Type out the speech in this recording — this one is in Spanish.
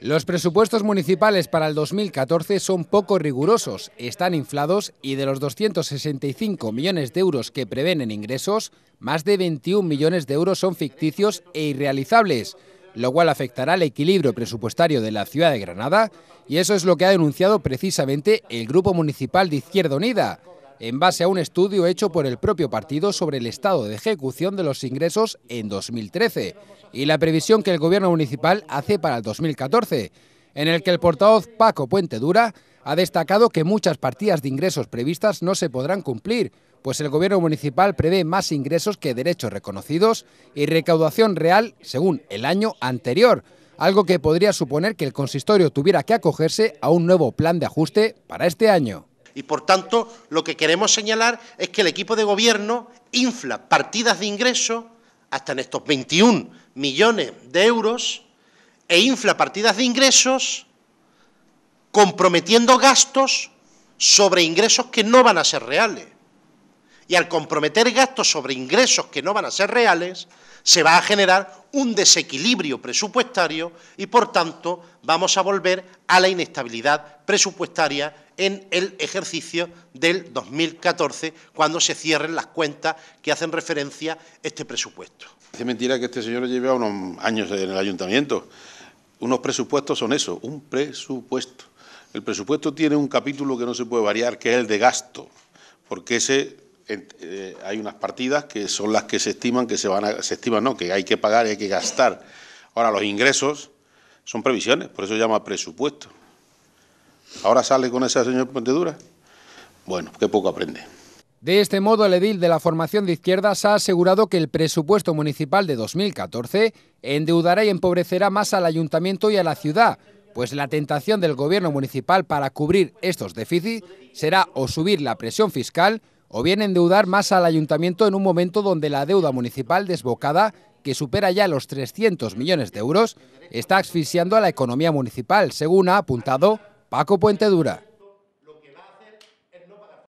Los presupuestos municipales para el 2014 son poco rigurosos, están inflados y de los 265 millones de euros que prevén en ingresos, más de 21 millones de euros son ficticios e irrealizables, lo cual afectará el equilibrio presupuestario de la ciudad de Granada y eso es lo que ha denunciado precisamente el Grupo Municipal de Izquierda Unida en base a un estudio hecho por el propio partido sobre el estado de ejecución de los ingresos en 2013 y la previsión que el Gobierno municipal hace para el 2014, en el que el portavoz Paco Puente Dura ha destacado que muchas partidas de ingresos previstas no se podrán cumplir, pues el Gobierno municipal prevé más ingresos que derechos reconocidos y recaudación real según el año anterior, algo que podría suponer que el consistorio tuviera que acogerse a un nuevo plan de ajuste para este año. Y por tanto, lo que queremos señalar es que el equipo de gobierno infla partidas de ingresos hasta en estos 21 millones de euros e infla partidas de ingresos comprometiendo gastos sobre ingresos que no van a ser reales. Y al comprometer gastos sobre ingresos que no van a ser reales, se va a generar un desequilibrio presupuestario y, por tanto, vamos a volver a la inestabilidad presupuestaria en el ejercicio del 2014, cuando se cierren las cuentas que hacen referencia a este presupuesto. Es mentira que este señor lleve unos años en el ayuntamiento. Unos presupuestos son eso, un presupuesto. El presupuesto tiene un capítulo que no se puede variar, que es el de gasto, porque ese eh, hay unas partidas que son las que se estiman que se van se estiman no, que hay que pagar y hay que gastar. Ahora los ingresos son previsiones, por eso se llama presupuesto. Ahora sale con esa señor Pontedura. Bueno, qué poco aprende. De este modo, el edil de la formación de izquierdas ha asegurado que el presupuesto municipal de 2014 endeudará y empobrecerá más al ayuntamiento y a la ciudad, pues la tentación del gobierno municipal para cubrir estos déficits será o subir la presión fiscal o bien endeudar más al ayuntamiento en un momento donde la deuda municipal desbocada, que supera ya los 300 millones de euros, está asfixiando a la economía municipal, según ha apuntado Paco Puente Dura.